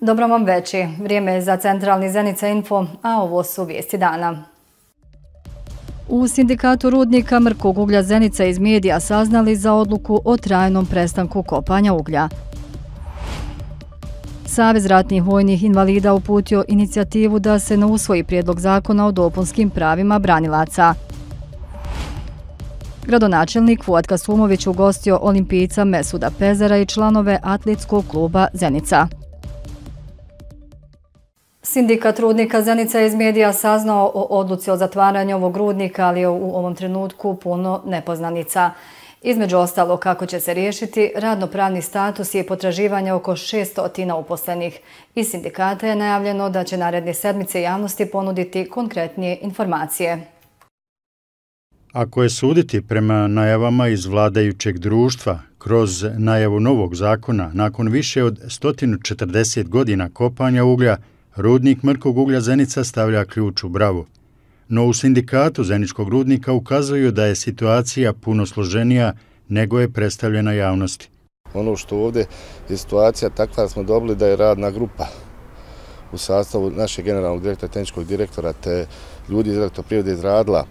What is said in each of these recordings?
Dobro vam veći. Vrijeme je za centralni Zenica Info, a ovo su vijesti dana. U sindikatu rudnika mrkog uglja Zenica iz medija saznali za odluku o trajnom prestanku kopanja uglja. Savez ratnih vojnih invalida uputio inicijativu da se na usvoji prijedlog zakona o dopunskim pravima branilaca. Gradonačelnik Vuat Kasumović ugostio olimpijica Mesuda Pezara i članove atletskog kluba Zenica. Sindikat rudnika Zenica iz medija saznao o odluci o zatvaranju ovog rudnika, ali je u ovom trenutku puno nepoznanica. Između ostalo, kako će se riješiti, radnopravni status je potraživanje oko 600 uposlenih. Iz sindikata je najavljeno da će naredne sedmice javnosti ponuditi konkretnije informacije. Ako je suditi prema najavama iz vladajućeg društva, kroz najavu novog zakona, nakon više od 140 godina kopanja uglja, Rudnik mrkog uglja Zenica stavlja ključ u bravu. No u sindikatu Zeničkog rudnika ukazuju da je situacija puno složenija nego je predstavljena javnosti. Ono što ovdje je situacija takva da smo dobili da je radna grupa u sastavu našeg generalnog direktora, tehničkog direktora, te ljudi iz elektroprivode izradila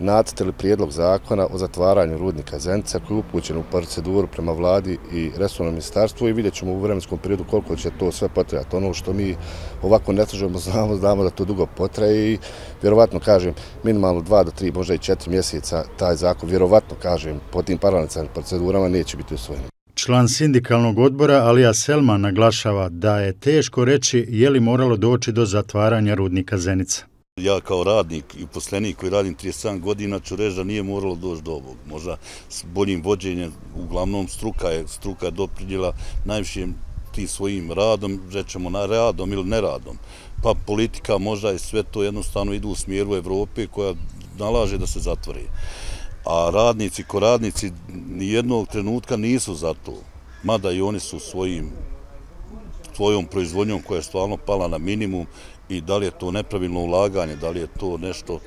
nacet prijedlog zakona o zatvaranju rudnika Zenica koji je upućen u proceduru prema vladi i resurnom ministarstvu i vidjet ćemo u vremenskom periodu koliko će to sve potrebati. Ono što mi ovako ne slažemo, znamo, znamo da to dugo potraje i vjerovatno kažem minimalno dva do tri, možda i četiri mjeseca taj zakon, vjerovatno kažem, po tim parlamentarnim procedurama neće biti usvojen. Član sindikalnog odbora Alija Selma naglašava da je teško reći je li moralo doći do zatvaranja rudnika Zenica. Ja kao radnik i uposlenik koji radim 37 godina ću reći da nije moralo doći do ovog. Možda s boljim vođenjem, uglavnom struka je, struka je doprinjela najvišim ti svojim radom, rećemo na radom ili neradom. Pa politika možda i sve to jednostavno idu u smjeru Evrope koja nalaže da se zatvori. A radnici, ko radnici, nijednog trenutka nisu za to. Mada i oni su svojim svojom proizvodnjom koja je stvarno pala na minimum, i da li je to nepravilno ulaganje, da li je to nešto...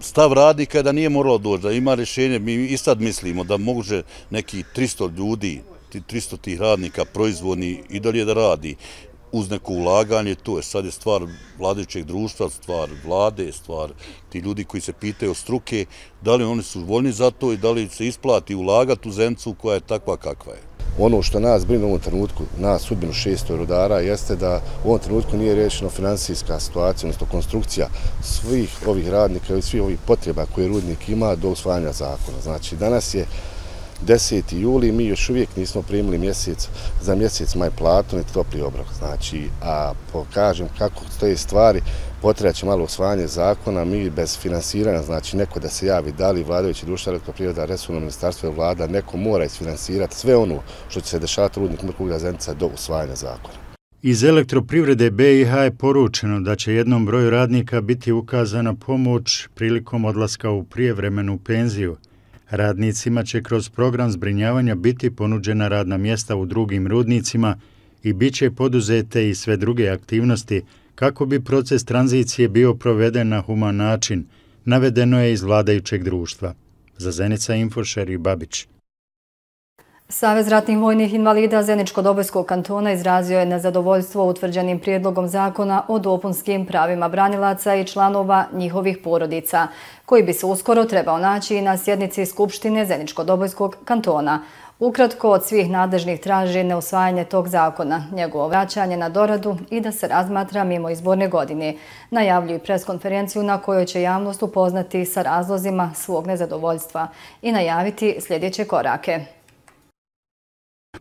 Stav radi kada da nije moralo doći, da ima rješenje. Mi i sad mislimo da može neki 300 ljudi, 300 tih radnika proizvodni i da li je da radi uz neko ulaganje, to je sad je stvar vladećeg društva, stvar vlade, stvar ti ljudi koji se pitaju o struke, da li oni su voljni za to i da li se isplati ulagati u zemcu koja je takva kakva je. Ono što nas brine u ovom trenutku, nas sudbinu 600 rudara, jeste da u ovom trenutku nije rešena financijska situacija, odnosno konstrukcija svih ovih radnika i svih ovih potreba koje rudnik ima do usvajanja zakona. Znači, danas je 10. juli, mi još uvijek nismo primili mjesec, za mjesec maj platu, niti topli obrok. Znači, a pokažem kako to je stvari, potreće malo osvajanje zakona, mi bez finansiranja, znači neko da se javi, da li vladajući društva, redko priroda, resurno ministarstvo i vlada, neko mora isfinansirati sve ono što će se dešavati rudnik mrkoga zemljica do osvajanja zakona. Iz elektroprivrede BIH je poručeno da će jednom broju radnika biti ukazana pomoć prilikom odlaska u prijevremenu penziju. Radnicima će kroz program zbrinjavanja biti ponuđena radna mjesta u drugim rudnicima i bit će poduzete i sve druge aktivnosti kako bi proces tranzicije bio proveden na human način, navedeno je iz vladajućeg društva. Za Zenica Infošer i Babić. Savez ratnih vojnih invalida Zeničko-Dobojskog kantona izrazio je nezadovoljstvo utvrđenim prijedlogom zakona o dopunskim pravima branilaca i članova njihovih porodica, koji bi se uskoro trebao naći na sjednici Skupštine Zeničko-Dobojskog kantona. Ukratko od svih nadežnih traži neusvajanje tog zakona, njegovo vraćanje na doradu i da se razmatra mimo izborne godine. Najavljuju preskonferenciju na kojoj će javnost upoznati sa razlozima svog nezadovoljstva i najaviti sljedeće korake.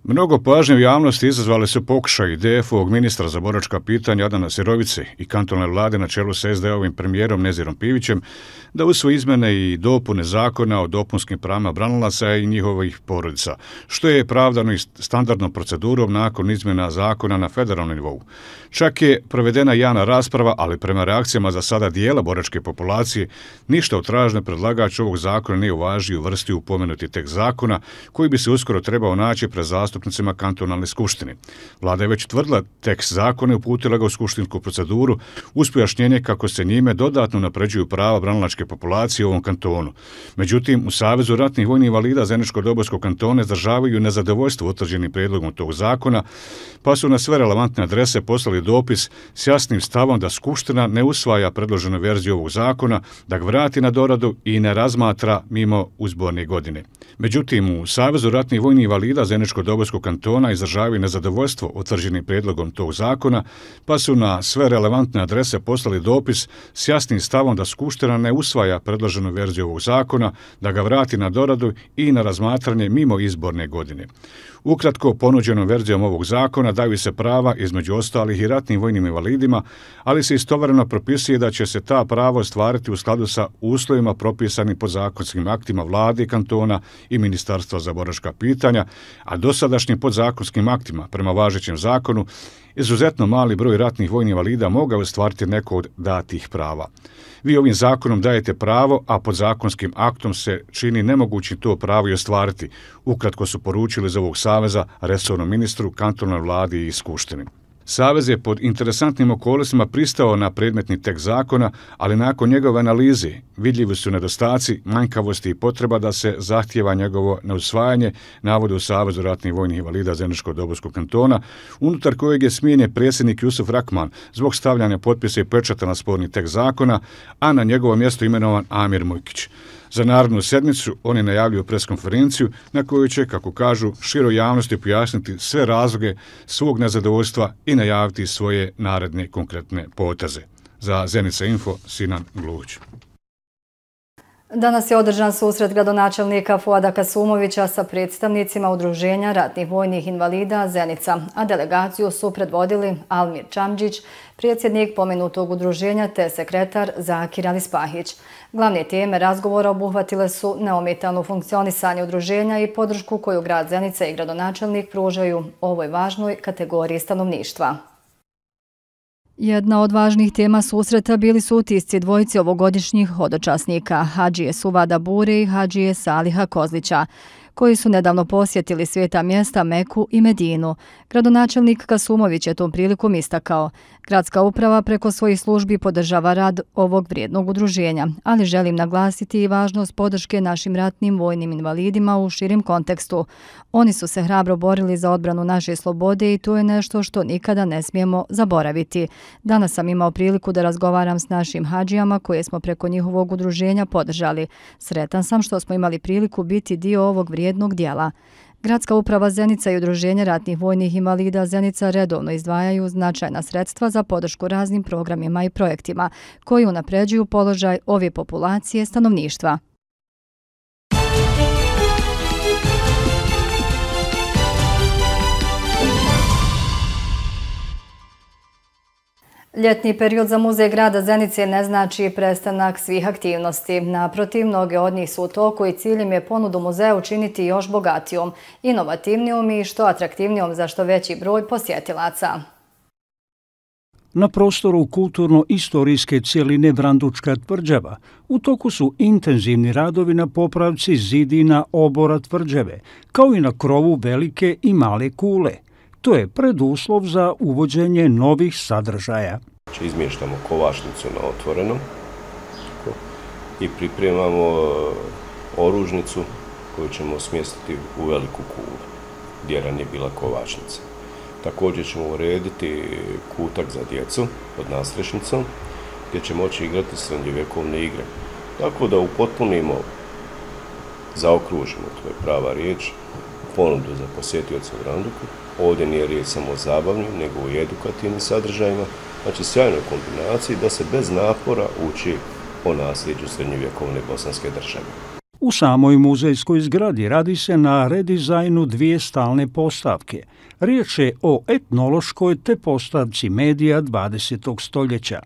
Mnogo pažnje u javnosti izazvali su pokušaj DF-ovog ministra za boračka pitanja Adana Sirovice i kantonalne vlade na čelu sa sd ovim premijerom Nezirom Pivićem da usvo izmene i dopune zakona o dopunskim prama branilaca i njihovih porodica, što je pravdano i standardnom procedurom nakon izmjena zakona na federalnom nivou. Čak je provedena jana rasprava, ali prema reakcijama za sada dijela boračke populacije, ništa otražne predlagač ovog zakona ne uvažio u vrsti upomenuti tek zakona koji bi se uskoro trebao naći pre zastupnika zastupnicima kantonalne skuštine. Vlada je već tvrdila tekst zakona i uputila ga u skuštinsku proceduru uz pojašnjenje kako se njime dodatno napređuju prava branilačke populacije u ovom kantonu. Međutim, u Savezu ratnih vojnih invalida Zeničko-Dobojskog kantona zdržavaju nezadovoljstvo utvrđenim predlogom tog zakona, pa su na sve relevantne adrese poslali dopis s jasnim stavom da skuština ne usvaja predloženu verziju ovog zakona, da ga vrati na doradu i ne razmatra mimo uzborne godine. Međutim, u Savezu ratnih vojnih invalida Zeničko-Dobojskog Zagorskog kantona izražavaju nezadovoljstvo utvrđenim predlogom tog zakona, pa su na sve relevantne adrese poslali dopis s jasnim stavom da Skuština ne usvaja predloženu verziju ovog zakona, da ga vrati na doradu i na razmatranje mimo izborne godine. Ukratko, ponuđenom verzijom ovog zakona daju se prava između ostalih i ratnim vojnim invalidima, ali se istovareno propisuje da će se ta pravo stvariti u skladu sa uslovima propisanim po zakonskim aktima vlade kantona i Ministarstva za boraška pitanja, a do sada dosadašnjim podzakonskim aktima prema važećem zakonu, izuzetno mali broj ratnih vojnih valida mogao ostvariti neko od datih prava. Vi ovim zakonom dajete pravo, a podzakonskim aktom se čini nemogući to pravo i ostvariti, ukratko su poručili za ovog saveza resornom ministru, kantornoj vladi i skuštenim. Savez je pod interesantnim okolosima pristao na predmetni tek zakona, ali nakon njegove analize vidljivi su nedostaci, manjkavosti i potreba da se zahtjeva njegovo neusvajanje, navode u Savezu ratnih vojnih invalida Zeneško-Dobovskog kantona, unutar kojeg je smijenje predsjednik Jusuf Rakman zbog stavljanja potpisa i pečata na sporni tek zakona, a na njegovo mjesto imenovan Amir Mujkić. Za narodnu sedmicu oni najavljaju preskonferenciju na kojoj će, kako kažu, širo javnosti pojasniti sve razloge svog nezadovoljstva i najaviti svoje naredne konkretne potaze. Za Zenica Info, Sinan Gluć. Danas je održan susret gradonačelnika Fuada Kasumovića sa predstavnicima Udruženja ratnih vojnih invalida Zenica, a delegaciju su predvodili Almir Čamđić, prijedsjednik pomenutog udruženja te sekretar Zakir Alispahić. Glavne teme razgovora obuhvatile su neometalno funkcionisanje udruženja i podršku koju grad Zenica i gradonačelnik pružaju ovoj važnoj kategoriji stanovništva. Jedna od važnih tema susreta bili su utisci dvojci ovogodišnjih hodočasnika, Hadžije Suvada Bure i Hadžije Saliha Kozlića koji su nedavno posjetili sveta mjesta Meku i Medinu. Gradonačelnik Kasumović je tom prilikom istakao. Gradska uprava preko svojih službi podržava rad ovog vrijednog udruženja, ali želim naglasiti i važnost podrške našim ratnim vojnim invalidima u širim kontekstu. Oni su se hrabro borili za odbranu naše slobode i to je nešto što nikada ne smijemo zaboraviti. Danas sam imao priliku da razgovaram s našim hađijama koje smo preko njihovog udruženja podržali. Sretan sam što smo imali priliku biti dio ovog vrijednog vrijednog dijela. Gradska uprava Zenica i Udruženje ratnih vojnih invalida Zenica redovno izdvajaju značajna sredstva za podršku raznim programima i projektima koji unapređuju položaj ove populacije stanovništva. Ljetni period za muzej grada Zenice ne znači prestanak svih aktivnosti. Naprotiv, mnoge od njih su u toku i ciljem je ponudu muzeja učiniti još bogatijom, inovativnijom i što atraktivnijom za što veći broj posjetilaca. Na prostoru kulturno-istorijske cijeline Vrandučka tvrđava u toku su intenzivni radovi na popravci zidina obora tvrđave, kao i na krovu velike i male kule – to je preduslov za uvođenje novih sadržaja. Znači, izmještamo kovašnicu na otvorenom i pripremamo e, oružnicu koju ćemo smjestiti u veliku kulu gdje ranije bila kovačnica. Također ćemo urediti kutak za djecu pod nastrešnicom gdje će moći igrati srednjevjekovne igre. Tako da upotpunimo, zaokružimo, to je prava riječ, ponudu za posjetioce u Granduku ovdje nije riječ samo o zabavnim, nego o edukativnim sadržajima, znači sjajnoj kombinaciji da se bez napora uči o nasljeđu srednjovjekovne bosanske države. U samoj muzejskoj zgradi radi se na redizajnu dvije stalne postavke. Riječ je o etnološkoj te postavci medija 20. stoljeća.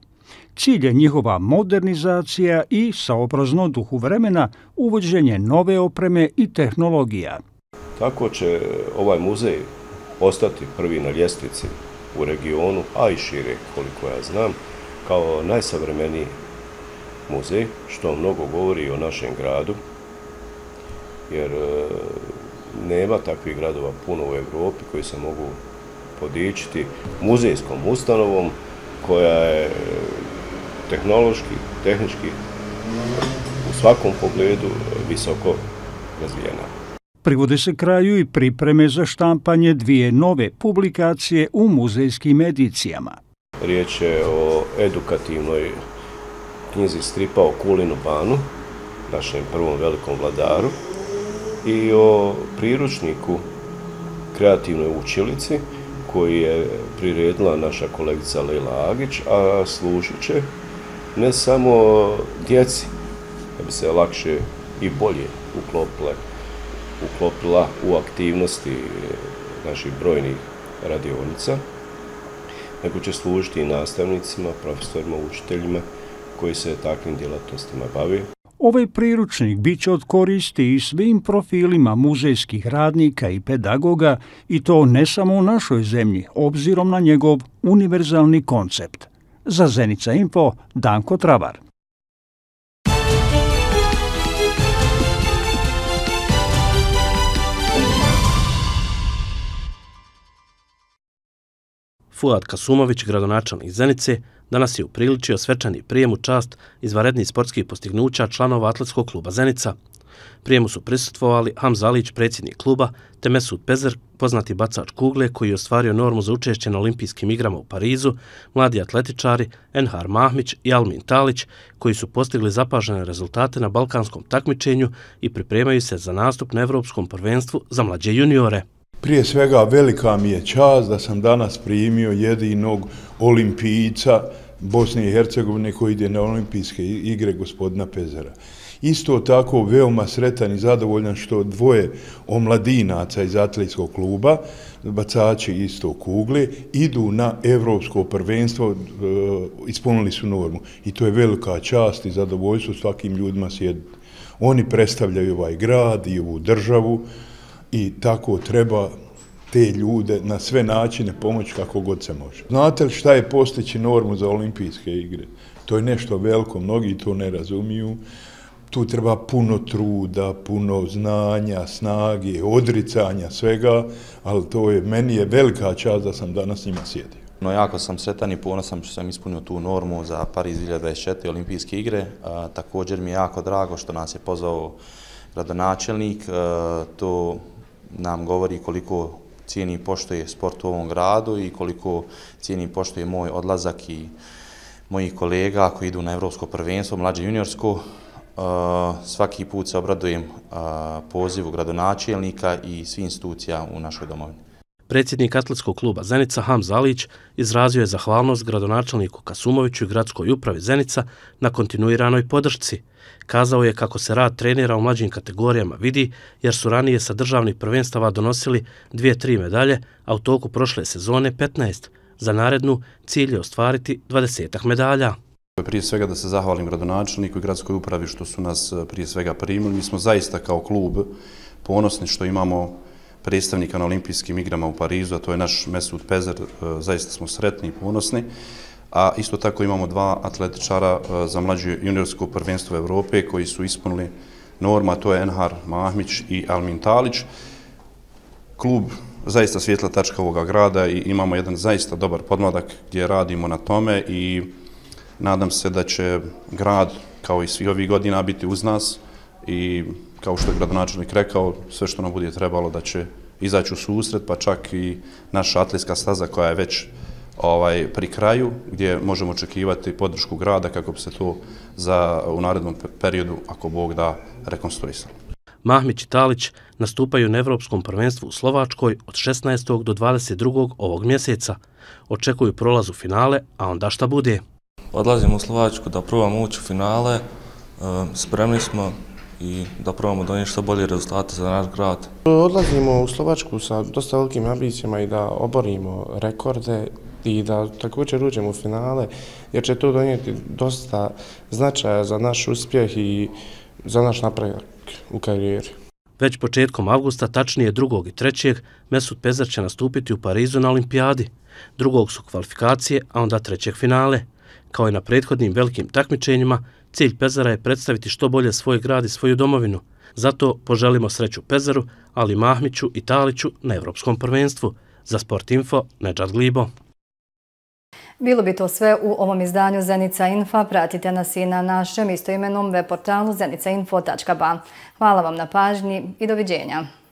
Cilj je njihova modernizacija i saoprazno duhu vremena uvođenje nove opreme i tehnologija. Tako će ovaj muzej ostati prvi na ljestvici u regionu, a i šire koliko ja znam, kao najsavremeniji muzej, što mnogo govori o našem gradu, jer e, nema takvih gradova puno u Evropi koji se mogu podičiti muzejskom ustanovom koja je tehnološki, tehnički u svakom pogledu visoko razvijena privode se kraju i pripreme za štampanje dvije nove publikacije u muzejskim edicijama. Riječ je o edukativnoj knjizi stripa o Kulinu Banu, našem prvom velikom vladaru, i o priručniku kreativnoj učilici koji je priredila naša kolegica Leila Agić, a služit će ne samo djeci, da bi se lakše i bolje uklopile uklopila u aktivnosti e, naših brojnih radionica, nego će služiti i nastavnicima, profesorima, učiteljima koji se takvim djelatnostima bavaju. Ovaj priručnik bit će od i svim profilima muzejskih radnika i pedagoga i to ne samo u našoj zemlji, obzirom na njegov univerzalni koncept. Za Zenica Info, Danko Travar. Fuad Kasumović, gradonačelnik Zenice, danas je upriličio svečani prijem u čast izvarednih sportskih postignuća članova Atletskog kluba Zenica. Prijemu su prisutvovali Hamz Alić, predsjednik kluba, te Mesut Pezer, poznati bacač kugle koji je ostvario normu za učešće na olimpijskim igrama u Parizu, mladi atletičari Enhar Mahmić i Almin Talić koji su postigli zapažene rezultate na balkanskom takmičenju i pripremaju se za nastup na Evropskom prvenstvu za mlađe juniore. Prije svega velika mi je čast da sam danas primio jedinog olimpijica Bosne i Hercegovine koji ide na olimpijske igre gospodina Pezara. Isto tako veoma sretan i zadovoljan što dvoje omladinaca iz atletskog kluba, bacači isto kugle, idu na evropsko prvenstvo, e, ispunili su normu. I to je velika čast i zadovoljstvo svakim ljudima sjediti. Oni predstavljaju ovaj grad i ovu državu, i tako treba te ljude na sve načine pomoći kako god se može. Znate li šta je postići normu za olimpijske igre? To je nešto veliko, mnogi to ne razumiju. Tu treba puno truda, puno znanja, snage, odricanja, svega, ali to je, meni je velika čast da sam danas njima sjedio. No, jako sam sretan i ponosan što sam ispunio tu normu za Pariz 2024 olimpijske igre. A, Također mi je jako drago što nas je pozvao gradonačelnik. To nam govori koliko cijeni i poštoje sport u ovom gradu i koliko cijeni i poštoje moj odlazak i mojih kolega koji idu na evropsko prvenstvo, mlađe juniorsko. E, svaki put se obradujem e, pozivu gradonačelnika i svi institucija u našoj domovini predsjednik atletskog kluba Zenica Ham Zalić izrazio je zahvalnost gradonačelniku Kasumoviću i gradskoj upravi Zenica na kontinuiranoj podršci. Kazao je kako se rad trenera u mlađim kategorijama vidi jer su ranije sa državnih prvenstava donosili dvije, tri medalje, a u toku prošle sezone 15. Za narednu cilj je ostvariti 20 medalja. Prije svega da se zahvalim gradonačelniku i gradskoj upravi što su nas eh, prije svega primili. Mi smo zaista kao klub ponosni što imamo predstavnika na olimpijskim igrama u Parizu, a to je naš Mesut Pezer, e, zaista smo sretni i ponosni. A isto tako imamo dva atletičara e, za mlađu juniorsko prvenstvo Evrope koji su ispunili norma, to je Enhar Mahmić i Almin Talić. Klub zaista svjetla tačka ovoga grada i imamo jedan zaista dobar podmladak gdje radimo na tome i nadam se da će grad kao i svi ovih godina biti uz nas i kao što je gradonačelnik rekao, sve što nam bude trebalo da će izaći u susret, pa čak i naša atlijska staza koja je već ovaj, pri kraju, gdje možemo očekivati podršku grada kako bi se to za, u narednom periodu, ako Bog da, rekonstruisalo. Mahmić i Talić nastupaju na Evropskom prvenstvu u Slovačkoj od 16. do 22. ovog mjeseca. Očekuju prolaz u finale, a onda šta bude? Odlazimo u Slovačku da probamo ući u finale. Ehm, spremni smo, i da provamo da što bolje rezultate za naš grad. Odlazimo u Slovačku sa dosta velikim ambicijama i da oborimo rekorde i da također uđemo u finale, jer će to donijeti dosta značaja za naš uspjeh i za naš napredak u karijeri. Već početkom avgusta, tačnije 2. i 3. Mesut Pezar će nastupiti u Parizu na olimpijadi. Drugog su kvalifikacije, a onda trećeg finale. Kao i na prethodnim velikim takmičenjima, Cilj Pezara je predstaviti što bolje svoj grad i svoju domovinu. Zato poželimo sreću Pezaru, ali Mahmiću i Taliću na Evropskom prvenstvu. Za Sportinfo, Info, Neđar Glibo. Bilo bi to sve u ovom izdanju Zenica Info. Pratite nas i na našem istoimenom web portalu zenicainfo.ba. Hvala vam na pažnji i doviđenja.